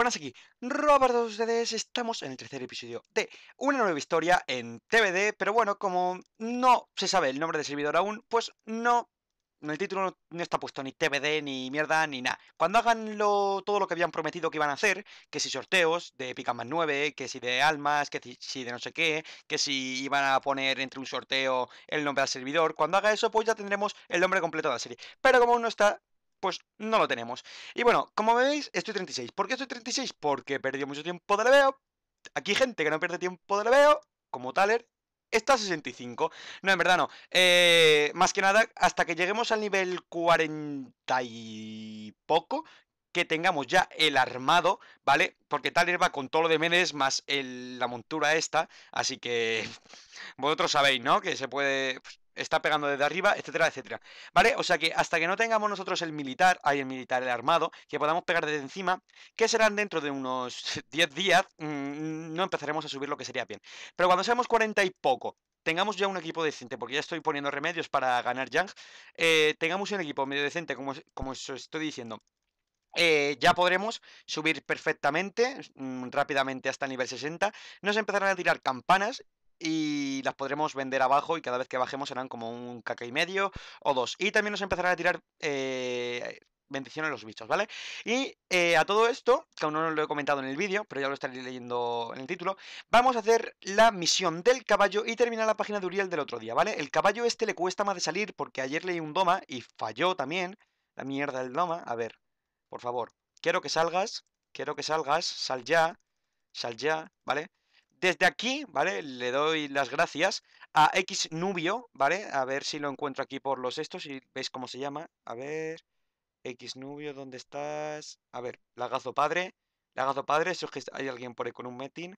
Buenas aquí, Robert ustedes, estamos en el tercer episodio de una nueva historia en TVD, pero bueno, como no se sabe el nombre del servidor aún, pues no, el título no está puesto ni TVD, ni mierda, ni nada. Cuando hagan lo, todo lo que habían prometido que iban a hacer, que si sorteos de Pica 9, que si de almas, que si de no sé qué, que si iban a poner entre un sorteo el nombre del servidor, cuando haga eso pues ya tendremos el nombre completo de la serie. Pero como uno no está, pues no lo tenemos. Y bueno, como veis, estoy 36. ¿Por qué estoy 36? Porque he perdido mucho tiempo de leveo. Aquí gente que no pierde tiempo de leveo, como Taler, está a 65. No, en verdad no. Eh, más que nada, hasta que lleguemos al nivel 40 y poco, que tengamos ya el armado, ¿vale? Porque Taler va con todo lo de Menes más la montura esta, así que vosotros sabéis, ¿no? Que se puede está pegando desde arriba, etcétera, etcétera. ¿Vale? O sea que hasta que no tengamos nosotros el militar, hay el militar, el armado, que podamos pegar desde encima, que serán dentro de unos 10 días, mm, no empezaremos a subir lo que sería bien. Pero cuando seamos 40 y poco, tengamos ya un equipo decente, porque ya estoy poniendo remedios para ganar Yang, eh, tengamos un equipo medio decente, como, como os estoy diciendo, eh, ya podremos subir perfectamente, mm, rápidamente hasta el nivel 60. Nos empezarán a tirar campanas y las podremos vender abajo y cada vez que bajemos serán como un caca y medio o dos. Y también nos empezarán a tirar eh, a los bichos, ¿vale? Y eh, a todo esto, que aún no lo he comentado en el vídeo, pero ya lo estaré leyendo en el título, vamos a hacer la misión del caballo y terminar la página de Uriel del otro día, ¿vale? El caballo este le cuesta más de salir porque ayer leí un doma y falló también. La mierda del doma. A ver, por favor, quiero que salgas, quiero que salgas, sal ya, sal ya, ¿vale? Desde aquí, ¿vale? Le doy las gracias a Xnubio, ¿vale? A ver si lo encuentro aquí por los estos y veis cómo se llama. A ver, Xnubio, ¿dónde estás? A ver, Lagazo Padre. Lagazo Padre, Eso es que hay alguien por ahí con un metin.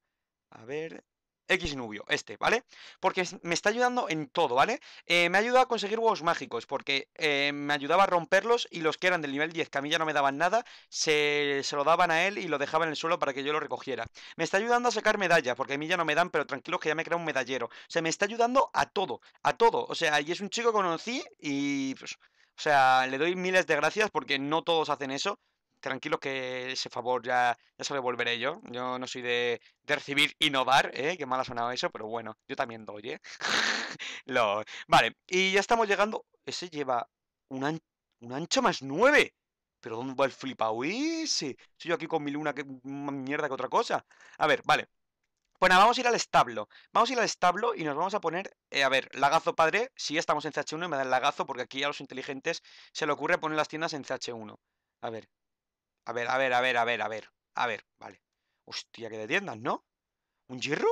A ver, X Nubio, este, ¿vale? Porque me está ayudando en todo, ¿vale? Eh, me ha ayudado a conseguir huevos mágicos, porque eh, me ayudaba a romperlos y los que eran del nivel 10, que a mí ya no me daban nada, se, se, lo daban a él y lo dejaban en el suelo para que yo lo recogiera. Me está ayudando a sacar medallas, porque a mí ya no me dan, pero tranquilos que ya me crea un medallero. O sea, me está ayudando a todo, a todo. O sea, y es un chico que conocí y pues, o sea, le doy miles de gracias porque no todos hacen eso tranquilo que ese favor ya, ya se lo devolveré yo. Yo no soy de, recibir innovar, no dar, ¿eh? Que mal ha sonado eso, pero bueno, yo también doy, ¿eh? Vale, y ya estamos llegando. Ese lleva un, un ancho más nueve. ¿Pero dónde va el flipao ese? Soy yo aquí con mi luna que mierda que otra cosa. A ver, vale. Bueno, vamos a ir al establo. Vamos a ir al establo y nos vamos a poner, eh, a ver, lagazo padre. Si estamos en CH1 me da el lagazo porque aquí a los inteligentes se le ocurre poner las tiendas en CH1. A ver, a ver, a ver, a ver, a ver, a ver. A ver, vale. Hostia, que de tiendas, ¿no? ¿Un hierro?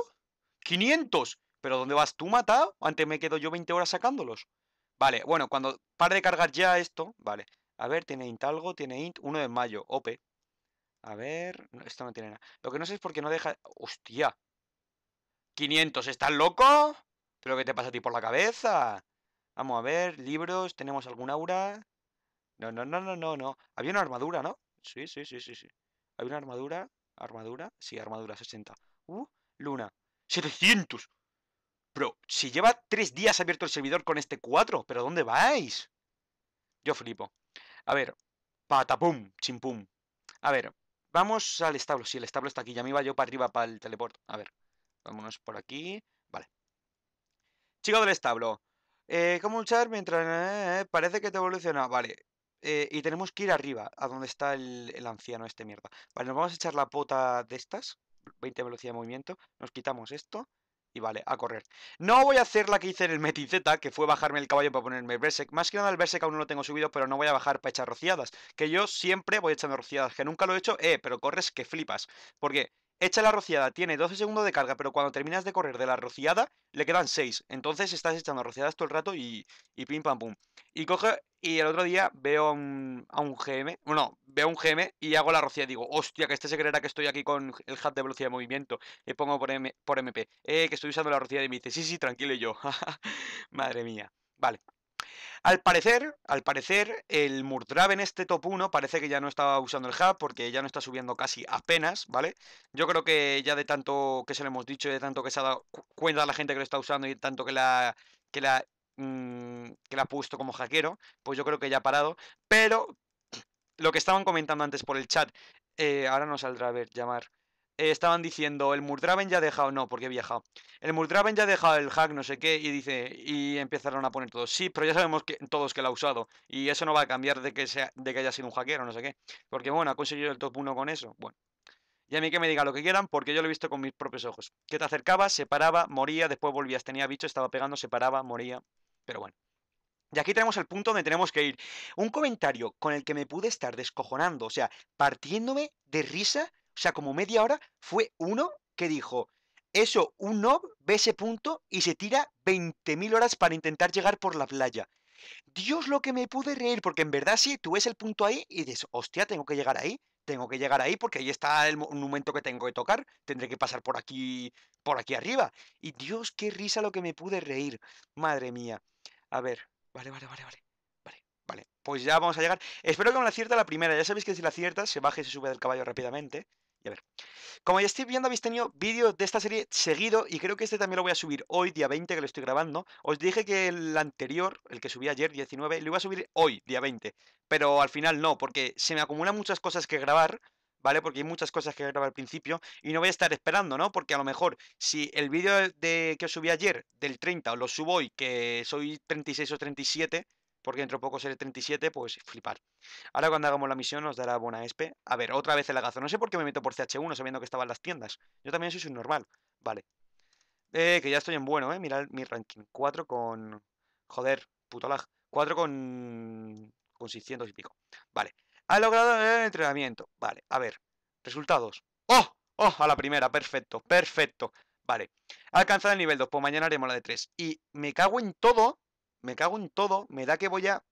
¡500! ¿Pero dónde vas tú, matado? Antes me quedo yo 20 horas sacándolos. Vale, bueno, cuando Par de cargar ya esto, vale. A ver, tiene int algo, tiene int 1 de mayo, OP. A ver, esto no tiene nada. Lo que no sé es por qué no deja... ¡Hostia! ¿500? ¿Estás loco? ¿Pero qué te pasa a ti por la cabeza? Vamos a ver, libros, ¿tenemos algún aura? No, no, no, no, no, no. Había una armadura, ¿no? Sí, sí, sí, sí, sí. Hay una armadura. ¿Armadura? Sí, armadura, 60. Uh, luna. ¡700! Bro, si lleva tres días abierto el servidor con este 4, ¿pero dónde vais? Yo flipo. A ver, patapum, chimpum. A ver, vamos al establo. Si el establo está aquí, ya me iba yo para arriba para el teleport. A ver, vámonos por aquí. Vale. Chico del establo. Eh, ¿Cómo luchar mientras... Eh, eh, eh, parece que te evoluciona. Vale, eh, y tenemos que ir arriba, a donde está el, anciano este mierda. Vale, nos vamos a echar la pota de estas. 20 velocidad de movimiento. Nos quitamos esto. Y vale, a correr. No voy a hacer la que hice en el Metizeta que fue bajarme el caballo para ponerme el Berserk. Más que nada el Berserk aún no lo tengo subido, pero no voy a bajar para echar rociadas. Que yo siempre voy echando rociadas, que nunca lo he hecho. Eh, pero corres que flipas. Porque Echa la rociada, tiene 12 segundos de carga, pero cuando terminas de correr de la rociada, le quedan 6. Entonces estás echando rociadas todo el rato y, y pim pam pum. Y coge, y el otro día veo a un, GM, bueno, veo a un GM y hago la rociada. Digo, hostia, que este se creerá que estoy aquí con el hat de velocidad de movimiento. Le pongo por, por MP, eh, que estoy usando la rociada y me dice, sí, sí, tranquilo yo. Madre mía. Vale, al parecer, al parecer, el en este top 1 parece que ya no estaba usando el hub porque ya no está subiendo casi apenas, ¿vale? Yo creo que ya de tanto que se lo hemos dicho, y de tanto que se ha dado cuenta a la gente que lo está usando y de tanto que la, que la, mm, que la ha puesto como jaquero, pues yo creo que ya ha parado. Pero lo que estaban comentando antes por el chat, eh, ahora no saldrá a ver, llamar. Eh, estaban diciendo, el Murdraven ya ha dejado, no, porque he viajado. El Murdraven ya ha dejado el hack, no sé qué, y dice, y empezaron a poner todos, sí, pero ya sabemos que, todos que lo ha usado, y eso no va a cambiar de que, sea, de que haya sido un hacker o no sé qué. Porque bueno, ha conseguido el top 1 con eso, bueno. Y a mí que me diga lo que quieran, porque yo lo he visto con mis propios ojos. Que te acercabas, se paraba, moría, después volvías, tenía bicho, estaba pegando, se paraba, moría. Pero bueno. Y aquí tenemos el punto donde tenemos que ir. Un comentario con el que me pude estar descojonando, o sea, partiéndome de risa sea, como media hora, fue uno que dijo, eso, un knob, ve ese punto y se tira 20.000 horas para intentar llegar por la playa. Dios lo que me pude reír, porque en verdad sí, tú ves el punto ahí y dices, hostia, tengo que llegar ahí, tengo que llegar ahí porque ahí está el monumento que tengo que tocar, tendré que pasar por aquí, por aquí arriba. Y Dios, qué risa lo que me pude reír, madre mía. A ver, vale, vale, vale, vale. Vale, vale, pues ya vamos a llegar. Espero que me la cierta la primera. Ya sabéis que si la cierta se baje y se sube del caballo rápidamente. Y a ver. Como ya estoy viendo, habéis tenido vídeos de esta serie seguido y creo que este también lo voy a subir hoy, día 20, que lo estoy grabando. Os dije que el anterior, el que subí ayer, 19, lo iba a subir hoy, día 20. Pero al final no, porque se me acumulan muchas cosas que grabar. ¿vale? Porque hay muchas cosas que grabar al principio y no voy a estar esperando, ¿no? Porque a lo mejor si el vídeo de que os subí ayer del 30 os lo subo hoy, que soy 36 o 37, porque dentro de poco seré 37, pues flipar. Ahora cuando hagamos la misión nos dará buena espe. A ver, otra vez el lagazo. No sé por qué me meto por CH1 sabiendo que estaban las tiendas. Yo también soy normal. Vale. Eh, que ya estoy en bueno, ¿eh? Mirad mi ranking. 4 con... Joder, puto lag. 4 con... Con 600 y pico. Vale. Ha logrado el entrenamiento. Vale, a ver. Resultados. ¡Oh! ¡Oh! A la primera. Perfecto. Perfecto. Vale. Alcanzar el nivel 2. Pues mañana haremos la de 3. Y me cago en todo me cago en todo, me da que voy a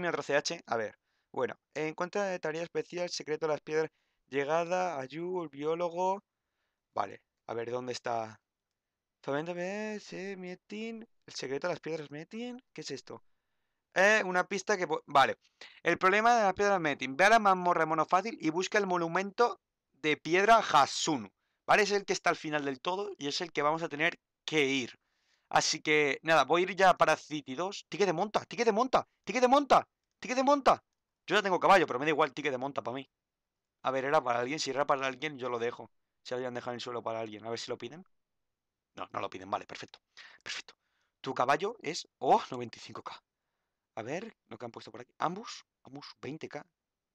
mi otro CH. A ver, bueno, en de tarea especial, secreto de las piedras, llegada, ayúd, el biólogo. Vale, a ver, ¿dónde está? Metin, el secreto de las piedras Metin, ¿qué es esto? Eh, una pista que... Vale, el problema de las piedras Metin, ve a la mazmorra mono fácil y busca el monumento de piedra Hasun ¿Vale? Es el que está al final del todo y es el que vamos a tener que ir. Así que, nada, voy a ir ya para City 2. ¡Tique de monta, ¡Tique de monta, ¡Tique de monta, ¡Tique de monta. Yo ya tengo caballo, pero me da igual ticket de monta para mí. A ver, era para alguien. Si era para alguien, yo lo dejo. Si habían dejado en el suelo para alguien. A ver si lo piden. No, no lo piden. Vale, perfecto. Perfecto. Tu caballo es... ¡Oh! 95k. A ver, lo que han puesto por aquí. Ambus. Ambus. 20k.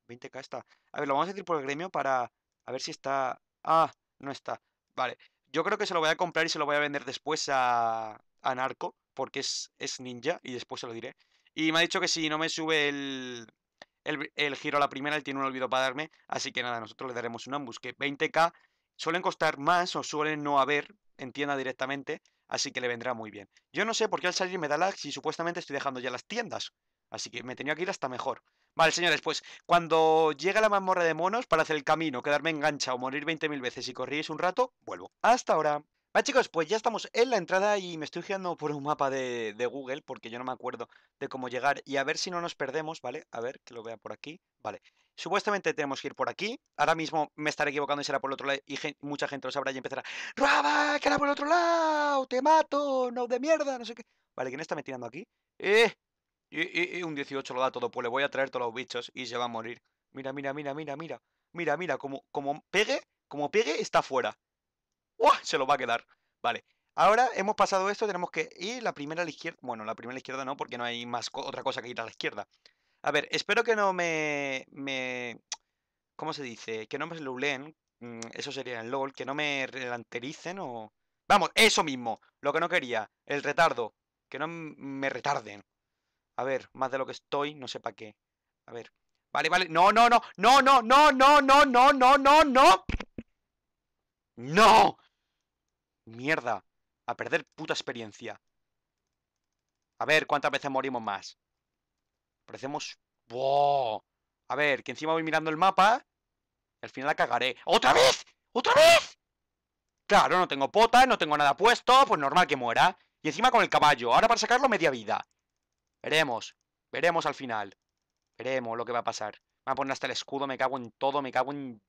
20k está. A ver, lo vamos a decir por el gremio para... A ver si está... Ah, no está. Vale. Yo creo que se lo voy a comprar y se lo voy a vender después a, a Narco, porque es, es ninja y después se lo diré. Y me ha dicho que si no me sube el, el, giro a la primera, él tiene un olvido para darme. Así que nada, nosotros le daremos un ambush. Que 20k suelen costar más o suelen no haber en tienda directamente. Así que le vendrá muy bien. Yo no sé por qué al salir me da lag si supuestamente estoy dejando ya las tiendas. Así que me tenía que ir hasta mejor. Vale, señores, pues cuando llega la mazmorra de monos para hacer el camino, quedarme engancha o morir 20.000 veces y corríais un rato, vuelvo. Hasta ahora. Vale chicos, pues ya estamos en la entrada y me estoy girando por un mapa de, Google porque yo no me acuerdo de cómo llegar y a ver si no nos perdemos, ¿vale? A ver, que lo vea por aquí, vale. Supuestamente tenemos que ir por aquí, ahora mismo me estaré equivocando y será por el otro lado y mucha gente lo sabrá y empezará ¡Raba, que era por el otro lado! ¡Te mato! ¡No de mierda! No sé qué. Vale, ¿quién está metiendo aquí? ¡Eh! Y, un 18 lo da todo, pues le voy a traer todos los bichos y se va a morir. Mira, mira, mira, mira, mira. Mira, mira, como, como pegue, como pegue, está fuera. ¡Uah! Se lo va a quedar. Vale. Ahora hemos pasado esto, tenemos que ir la primera a la izquierda. Bueno, la primera a la izquierda no, porque no hay más otra cosa que ir a la izquierda. A ver, espero que no me... me ¿Cómo se dice? Que no me luleen. Mm, eso sería el LOL. Que no me relantericen o... Vamos, eso mismo. Lo que no quería. El retardo. Que no me retarden. A ver, más de lo que estoy, no sé para qué. A ver. Vale, vale. No, no, no. No, no, no, no, no, no, no, no, no. ¡No! Mierda. A perder puta experiencia. A ver cuántas veces morimos más. Parecemos... ¡Wow! A ver, que encima voy mirando el mapa. Al final la cagaré. ¡Otra vez! ¡Otra vez! Claro, no tengo potas, no tengo nada puesto. Pues normal que muera. Y encima con el caballo. Ahora para sacarlo media vida. Veremos. Veremos al final. Veremos lo que va a pasar. Me voy a poner hasta el escudo, me cago en todo, me cago en...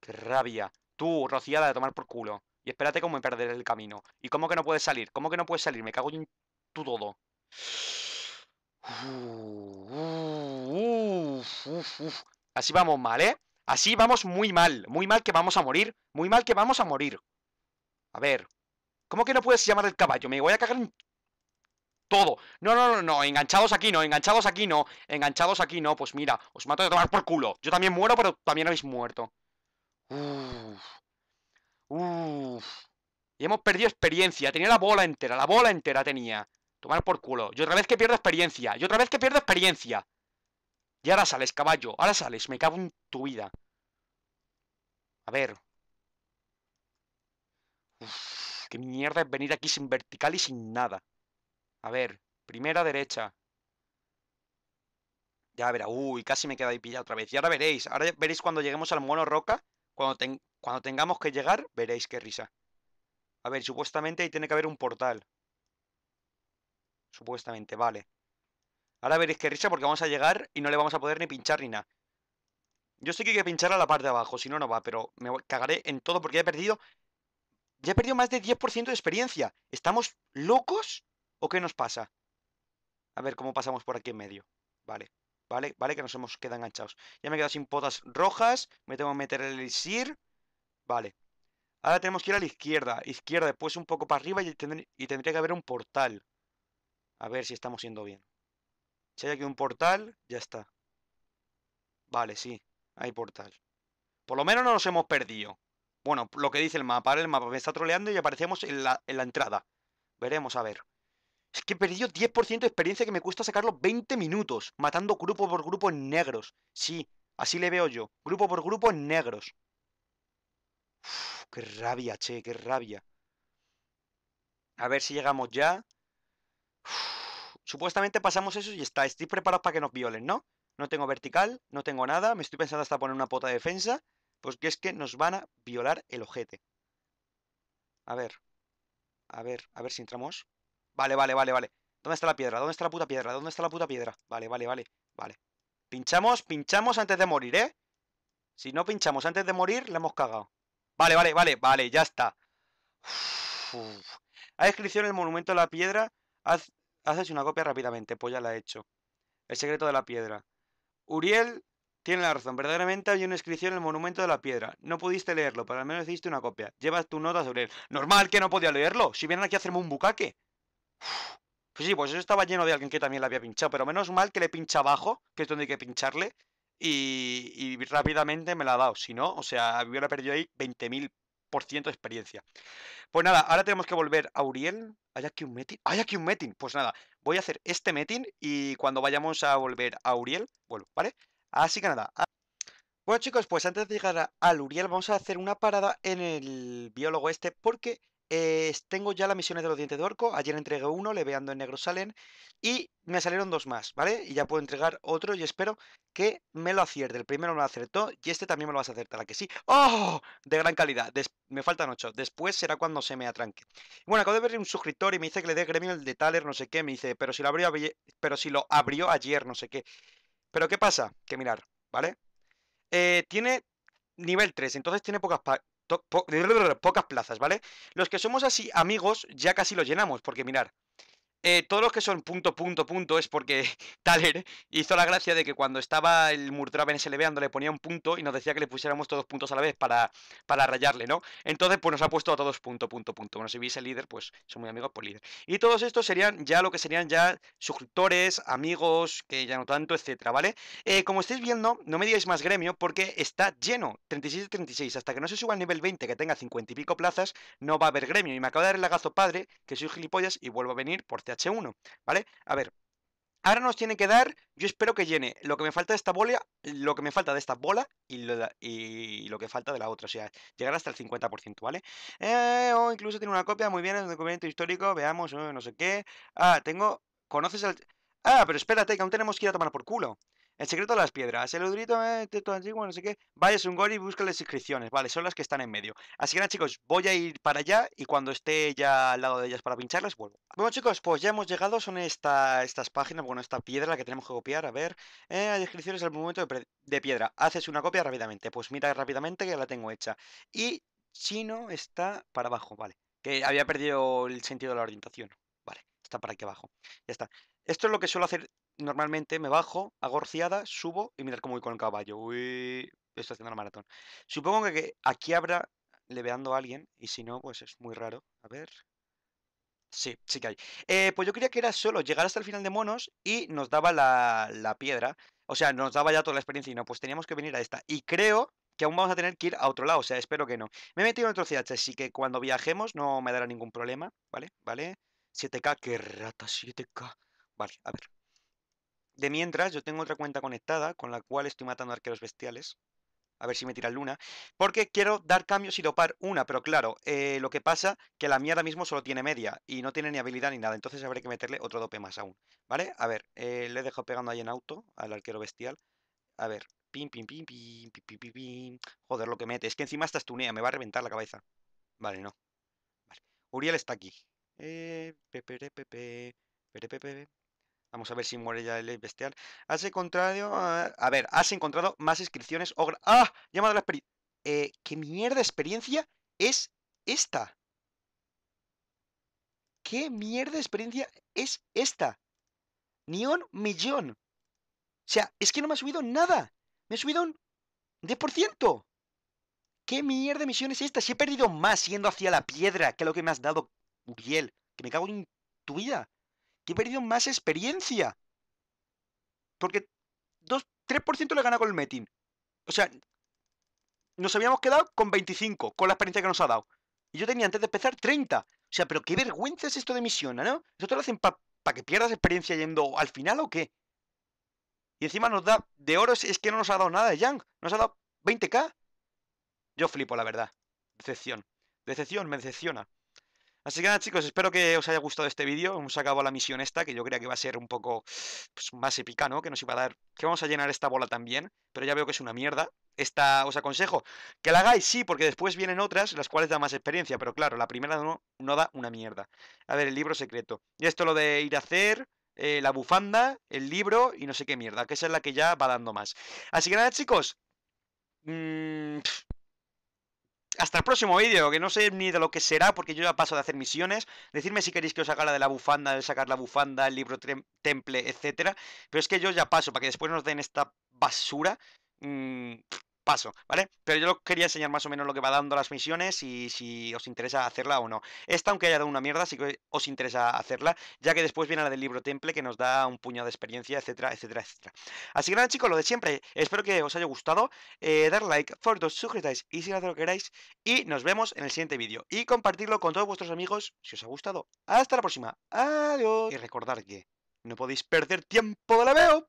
¡Qué rabia! Tú, rociada de tomar por culo. Y espérate cómo me perderé el camino. ¿Y cómo que no puedes salir? ¿Cómo que no puedes salir? Me cago en tu todo. Así vamos mal, ¿eh? Así vamos muy mal. Muy mal que vamos a morir. Muy mal que vamos a morir. A ver. ¿Cómo que no puedes llamar el caballo? Me voy a cagar en todo. No, no, no, no, enganchados aquí no, enganchados aquí no, enganchados aquí no, pues mira, os mato de tomar por culo. Yo también muero, pero también habéis muerto. Uff. Uff. Y hemos perdido experiencia, tenía la bola entera, la bola entera tenía. Tomar por culo. Y otra vez que pierdo experiencia, y otra vez que pierdo experiencia. Y ahora sales, caballo, ahora sales, me cago en tu vida. A ver. Uff, qué mierda es venir aquí sin vertical y sin nada. A ver, primera derecha. Ya verá, uy, casi me queda ahí pillado otra vez. Y ahora veréis, ahora veréis cuando lleguemos al mono roca. Cuando, cuando tengamos que llegar, veréis qué risa. A ver, supuestamente ahí tiene que haber un portal. Supuestamente, vale. Ahora veréis qué risa porque vamos a llegar y no le vamos a poder ni pinchar ni nada. Yo sé que hay que pinchar a la parte de abajo, si no, no va, pero me cagaré en todo porque ya he perdido... Ya he perdido más de 10% de experiencia. ¿Estamos locos? ¿O qué nos pasa? A ver cómo pasamos por aquí en medio. Vale, vale, vale, que nos hemos quedado enganchados. Ya me he quedado sin potas rojas. Me tengo que meter el elixir. Vale. Ahora tenemos que ir a la izquierda. Izquierda, después un poco para arriba y, y tendría que haber un portal. A ver si estamos yendo bien. Si hay aquí un portal, ya está. Vale, sí, hay portal. Por lo menos no nos hemos perdido. Bueno, lo que dice el mapa. el mapa me está troleando y aparecemos en la entrada. Veremos, a ver. Es que he perdido 10% de experiencia que me cuesta sacarlo 20 minutos, matando grupo por grupo en negros. Sí, así le veo yo. Grupo por grupo en negros. qué rabia, che, qué rabia. A ver si llegamos ya. supuestamente pasamos eso y está. Estoy preparado para que nos violen, ¿no? No tengo vertical, no tengo nada. Me estoy pensando hasta poner una pota de defensa. Pues que es que nos van a violar el ojete. A ver. A ver, a ver si entramos. Vale, vale, vale, vale. ¿Dónde está la piedra? ¿Dónde está la puta piedra? ¿Dónde está la puta piedra? Vale, vale, vale, vale. Pinchamos, pinchamos antes de morir, ¿eh? Si no pinchamos antes de morir, la hemos cagado. Vale, vale, vale, vale, ya está. Hay inscripción en el monumento de la piedra. haces una copia rápidamente, pues ya la he hecho. El secreto de la piedra. Uriel tiene la razón. Verdaderamente hay una inscripción en el monumento de la piedra. No pudiste leerlo, pero al menos hiciste una copia. Llevas tu nota sobre él. Normal que no podía leerlo. Si vienen aquí a hacerme un bucaque. Pues sí, pues eso estaba lleno de alguien que también le había pinchado, pero menos mal que le pincha abajo, que es donde hay que pincharle, y, y rápidamente me la ha dado. Si no, o sea, hubiera perdido ahí 20.000% de experiencia. Pues nada, ahora tenemos que volver a Uriel. ¿Hay aquí un metin ¿Hay aquí un metin Pues nada, voy a hacer este metin y cuando vayamos a volver a Uriel, Bueno, ¿vale? Así que nada. Bueno chicos, pues antes de llegar al Uriel vamos a hacer una parada en el biólogo este porque tengo ya las misiones de los dientes de orco. Ayer entregué uno, leveando en negro salen. Y me salieron dos más, ¿vale? Y ya puedo entregar otro y espero que me lo acierte. El primero me lo acertó y este también me lo vas a acertar, ¿a que sí? ¡Oh! De gran calidad. me faltan ocho. Después será cuando se me atranque. Bueno, acabo de ver un suscriptor y me dice que le dé gremio el de Taler, no sé qué. Me dice, pero si lo abrió, pero si lo abrió ayer, no sé qué. Pero ¿qué pasa? Que mirar, ¿vale? Eh, tiene nivel 3, entonces tiene pocas, pocas plazas, ¿vale? Los que somos así amigos ya casi lo llenamos, porque mirar, eh, todos los que son punto, punto, punto es porque Taler hizo la gracia de que cuando estaba el Murtraben en SLB ando le ponía un punto y nos decía que le pusiéramos todos puntos a la vez para, para rayarle, ¿no? Entonces, pues nos ha puesto a todos punto, punto, punto. Bueno, si veis el líder, pues son muy amigos por pues, líder. Y todos estos serían ya lo que serían ya suscriptores, amigos, que ya no tanto, etcétera, ¿vale? Eh, como estáis viendo, no me digáis más gremio porque está lleno, 36 36 Hasta que no se suba al nivel 20, que tenga 50 y pico plazas, no va a haber gremio. Y me acabo de dar el lagazo padre, que soy gilipollas y vuelvo a venir por h 1 ¿vale? A ver, ahora nos tiene que dar, yo espero que llene lo que me falta de esta bola, lo que me falta de esta bola y lo, que falta de la otra, o sea, llegar hasta el 50%, ¿vale? Eh, o incluso tiene una copia, muy bien, es un documento histórico, veamos, eh, no sé qué. Ah, tengo, conoces al... Ah, pero espérate, que aún tenemos que ir a tomar por culo. El secreto de las piedras. El udrito, eh, este todo antiguo, no sé qué. Vaya un gol y busca las inscripciones. Vale, son las que están en medio. Así que nada, chicos, voy a ir para allá y cuando esté ya al lado de ellas para pincharlas, vuelvo. Bueno, chicos, pues ya hemos llegado. Son estas páginas, bueno, esta piedra la que tenemos que copiar. A ver, eh, inscripciones al momento de, de piedra. Haces una copia rápidamente. Pues mira rápidamente que ya la tengo hecha. Y chino está para abajo, vale. Que había perdido el sentido de la orientación. Vale, está para aquí abajo. Ya está. Esto es lo que suelo hacer normalmente me bajo, Agorciada subo y mirar cómo voy con el caballo. Uy, estoy haciendo la maratón. Supongo que aquí habrá leveando a alguien y si no, pues es muy raro. A ver. Sí, sí que hay. Eh, pues yo quería que era solo llegar hasta el final de monos y nos daba la, la piedra. O sea, nos daba ya toda la experiencia y no, pues teníamos que venir a esta. Y creo que aún vamos a tener que ir a otro lado, o sea, espero que no. Me he metido en otro CH, así que cuando viajemos no me dará ningún problema, ¿vale? ¿Vale? 7K, qué rata, 7K. Vale, a ver. De mientras, yo tengo otra cuenta conectada con la cual estoy matando arqueros bestiales. A ver si me tira luna. Porque quiero dar cambios y dopar una, pero claro, eh, lo que pasa que la mía ahora mismo solo tiene media y no tiene ni habilidad ni nada. Entonces habré que meterle otro dope más aún. ¿Vale? A ver, eh, le dejo pegando ahí en auto al arquero bestial. A ver, pim, pim, pim, pim, pim, pim, Joder, lo que mete. Es que encima está estunea, me va a reventar la cabeza. Vale, no. Uriel está aquí. Eh, pepe, pepe, Vamos a ver si muere ya el bestial. Has encontrado... Ah, a, ver, has encontrado más inscripciones... O ¡Ah! Llamada a la experiencia... Eh, ¿Qué mierda de experiencia es esta? ¿Qué mierda de experiencia es esta? Ni un millón. O sea, es que no me ha subido nada. Me ha subido un 10%. ¿Qué mierda de misión es esta? Si he perdido más yendo hacia la piedra que lo que me has dado, Uriel. Que me cago en tu vida que he perdido más experiencia. Porque 2, 3% le gana con el metin. O sea, nos habíamos quedado con 25, con la experiencia que nos ha dado. Y yo tenía antes de empezar 30. O sea, pero qué vergüenza es esto de misión, ¿no? ¿Esto te lo hacen para que pierdas experiencia yendo al final o qué? Y encima nos da de oro, es, que no nos ha dado nada de Yang. Nos ha dado 20k. Yo flipo, la verdad. Decepción. Decepción, me decepciona. Así que nada chicos, espero que os haya gustado este vídeo, hemos acabado la misión esta, que yo creía que va a ser un poco pues, más épica, ¿no? Que nos iba a dar, que vamos a llenar esta bola también, pero ya veo que es una mierda, esta os aconsejo que la hagáis, sí, porque después vienen otras, las cuales da más experiencia, pero claro, la primera no, da una mierda. A ver, el libro secreto. Y esto lo de ir a hacer, eh, la bufanda, el libro y no sé qué mierda, que esa es la que ya va dando más. Así que nada, chicos. Mmm hasta el próximo vídeo, que no sé ni de lo que será, porque yo ya paso de hacer misiones. Decidme si queréis que os haga la de la bufanda, de sacar la bufanda, el libro temple, etcétera. Pero es que yo ya paso, para que después nos den esta basura. Mm, paso, ¿vale? Pero yo quería enseñar más o menos lo que va dando las misiones y si os interesa hacerla o no. Esta, aunque haya dado una mierda, sí que os interesa hacerla, ya que después viene la del libro temple que nos da un puñado de experiencia, etcétera, etcétera, etcétera. Así que nada, chicos, lo de siempre. Espero que os haya gustado. Eh, dar like, fotos, suscribáis y si no lo queráis. Y nos vemos en el siguiente vídeo. Y compartirlo con todos vuestros amigos si os ha gustado. Hasta la próxima. Adiós. Y recordar que no podéis perder tiempo de la veo.